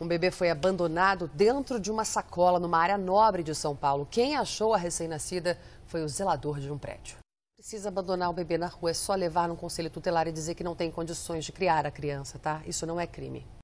Um bebê foi abandonado dentro de uma sacola numa área nobre de São Paulo. Quem achou a recém-nascida foi o zelador de um prédio. Precisa abandonar o bebê na rua, é só levar no conselho tutelar e dizer que não tem condições de criar a criança, tá? Isso não é crime.